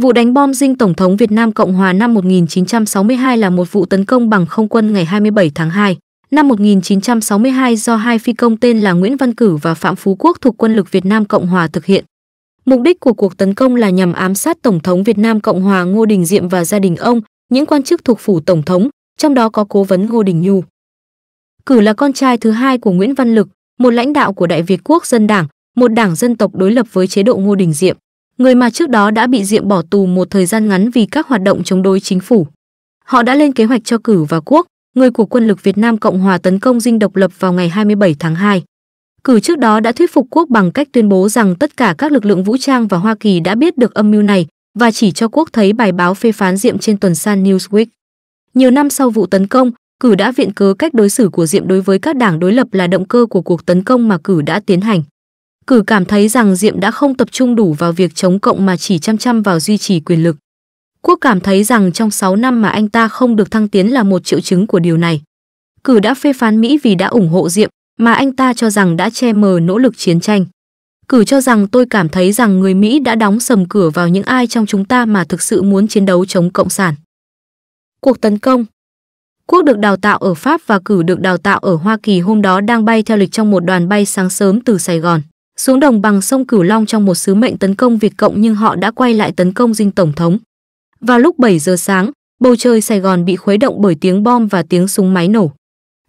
Vụ đánh bom dinh Tổng thống Việt Nam Cộng Hòa năm 1962 là một vụ tấn công bằng không quân ngày 27 tháng 2 năm 1962 do hai phi công tên là Nguyễn Văn Cử và Phạm Phú Quốc thuộc quân lực Việt Nam Cộng Hòa thực hiện. Mục đích của cuộc tấn công là nhằm ám sát Tổng thống Việt Nam Cộng Hòa Ngô Đình Diệm và gia đình ông, những quan chức thuộc phủ Tổng thống, trong đó có cố vấn Ngô Đình Nhu. Cử là con trai thứ hai của Nguyễn Văn Lực, một lãnh đạo của Đại Việt Quốc Dân Đảng, một đảng dân tộc đối lập với chế độ Ngô Đình Diệm người mà trước đó đã bị Diệm bỏ tù một thời gian ngắn vì các hoạt động chống đối chính phủ. Họ đã lên kế hoạch cho cử và quốc, người của quân lực Việt Nam Cộng Hòa tấn công dinh độc lập vào ngày 27 tháng 2. Cử trước đó đã thuyết phục quốc bằng cách tuyên bố rằng tất cả các lực lượng vũ trang và Hoa Kỳ đã biết được âm mưu này và chỉ cho quốc thấy bài báo phê phán Diệm trên tuần san Newsweek. Nhiều năm sau vụ tấn công, cử đã viện cớ cách đối xử của Diệm đối với các đảng đối lập là động cơ của cuộc tấn công mà cử đã tiến hành. Cử cảm thấy rằng Diệm đã không tập trung đủ vào việc chống cộng mà chỉ chăm chăm vào duy trì quyền lực. Quốc cảm thấy rằng trong 6 năm mà anh ta không được thăng tiến là một triệu chứng của điều này. Cử đã phê phán Mỹ vì đã ủng hộ Diệm, mà anh ta cho rằng đã che mờ nỗ lực chiến tranh. Cử cho rằng tôi cảm thấy rằng người Mỹ đã đóng sầm cửa vào những ai trong chúng ta mà thực sự muốn chiến đấu chống Cộng sản. Cuộc tấn công Quốc được đào tạo ở Pháp và cử được đào tạo ở Hoa Kỳ hôm đó đang bay theo lịch trong một đoàn bay sáng sớm từ Sài Gòn xuống đồng bằng sông Cửu Long trong một sứ mệnh tấn công Việt Cộng nhưng họ đã quay lại tấn công dinh tổng thống. Vào lúc 7 giờ sáng, bầu trời Sài Gòn bị khuấy động bởi tiếng bom và tiếng súng máy nổ.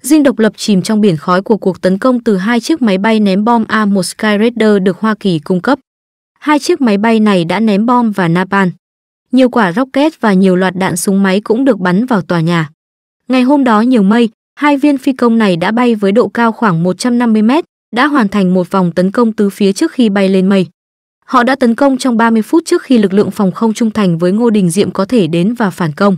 Dinh độc lập chìm trong biển khói của cuộc tấn công từ hai chiếc máy bay ném bom A-1 Skyraider được Hoa Kỳ cung cấp. Hai chiếc máy bay này đã ném bom và napalm. Nhiều quả rocket và nhiều loạt đạn súng máy cũng được bắn vào tòa nhà. Ngày hôm đó nhiều mây, hai viên phi công này đã bay với độ cao khoảng 150 mét, đã hoàn thành một vòng tấn công tứ phía trước khi bay lên mây. Họ đã tấn công trong 30 phút trước khi lực lượng phòng không trung thành với Ngô Đình Diệm có thể đến và phản công.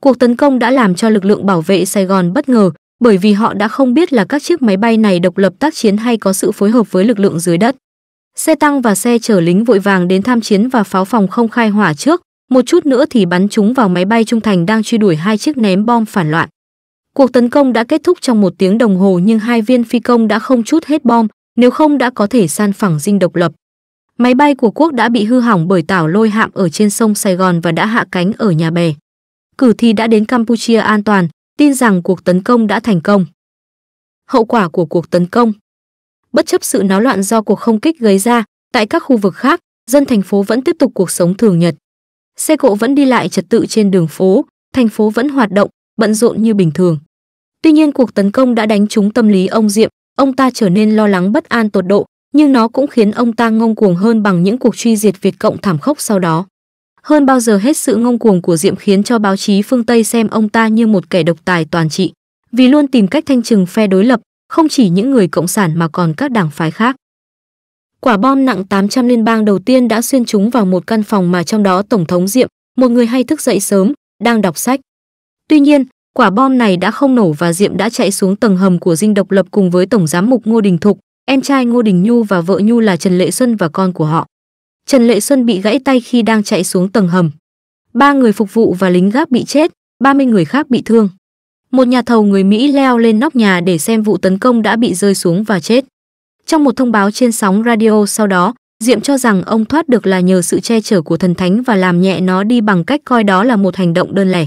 Cuộc tấn công đã làm cho lực lượng bảo vệ Sài Gòn bất ngờ bởi vì họ đã không biết là các chiếc máy bay này độc lập tác chiến hay có sự phối hợp với lực lượng dưới đất. Xe tăng và xe chở lính vội vàng đến tham chiến và pháo phòng không khai hỏa trước, một chút nữa thì bắn chúng vào máy bay trung thành đang truy đuổi hai chiếc ném bom phản loạn. Cuộc tấn công đã kết thúc trong một tiếng đồng hồ nhưng hai viên phi công đã không chút hết bom, nếu không đã có thể san phẳng dinh độc lập. Máy bay của quốc đã bị hư hỏng bởi tảo lôi hạm ở trên sông Sài Gòn và đã hạ cánh ở nhà bè. Cử thi đã đến Campuchia an toàn, tin rằng cuộc tấn công đã thành công. Hậu quả của cuộc tấn công Bất chấp sự náo loạn do cuộc không kích gây ra, tại các khu vực khác, dân thành phố vẫn tiếp tục cuộc sống thường nhật. Xe cộ vẫn đi lại trật tự trên đường phố, thành phố vẫn hoạt động, bận rộn như bình thường. Tuy nhiên cuộc tấn công đã đánh trúng tâm lý ông Diệm, ông ta trở nên lo lắng bất an tột độ, nhưng nó cũng khiến ông ta ngông cuồng hơn bằng những cuộc truy diệt Việt Cộng thảm khốc sau đó. Hơn bao giờ hết sự ngông cuồng của Diệm khiến cho báo chí phương Tây xem ông ta như một kẻ độc tài toàn trị, vì luôn tìm cách thanh trừng phe đối lập, không chỉ những người cộng sản mà còn các đảng phái khác. Quả bom nặng 800 liên bang đầu tiên đã xuyên trúng vào một căn phòng mà trong đó Tổng thống Diệm, một người hay thức dậy sớm, đang đọc sách. Tuy nhiên, Quả bom này đã không nổ và Diệm đã chạy xuống tầng hầm của dinh độc lập cùng với Tổng Giám mục Ngô Đình Thục, em trai Ngô Đình Nhu và vợ Nhu là Trần Lệ Xuân và con của họ. Trần Lệ Xuân bị gãy tay khi đang chạy xuống tầng hầm. Ba người phục vụ và lính gác bị chết, 30 người khác bị thương. Một nhà thầu người Mỹ leo lên nóc nhà để xem vụ tấn công đã bị rơi xuống và chết. Trong một thông báo trên sóng radio sau đó, Diệm cho rằng ông thoát được là nhờ sự che chở của thần thánh và làm nhẹ nó đi bằng cách coi đó là một hành động đơn lẻ.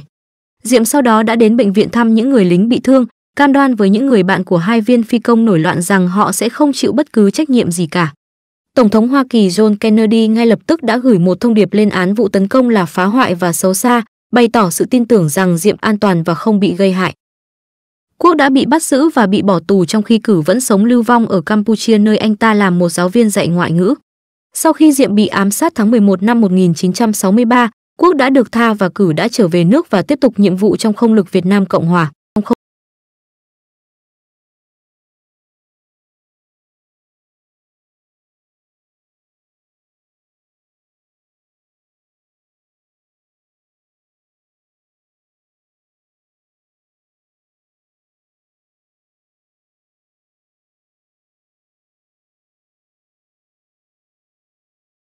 Diệm sau đó đã đến bệnh viện thăm những người lính bị thương, cam đoan với những người bạn của hai viên phi công nổi loạn rằng họ sẽ không chịu bất cứ trách nhiệm gì cả. Tổng thống Hoa Kỳ John Kennedy ngay lập tức đã gửi một thông điệp lên án vụ tấn công là phá hoại và xấu xa, bày tỏ sự tin tưởng rằng Diệm an toàn và không bị gây hại. Quốc đã bị bắt giữ và bị bỏ tù trong khi cử vẫn sống lưu vong ở Campuchia nơi anh ta làm một giáo viên dạy ngoại ngữ. Sau khi Diệm bị ám sát tháng 11 năm 1963, Quốc đã được tha và cử đã trở về nước và tiếp tục nhiệm vụ trong không lực Việt Nam Cộng Hòa.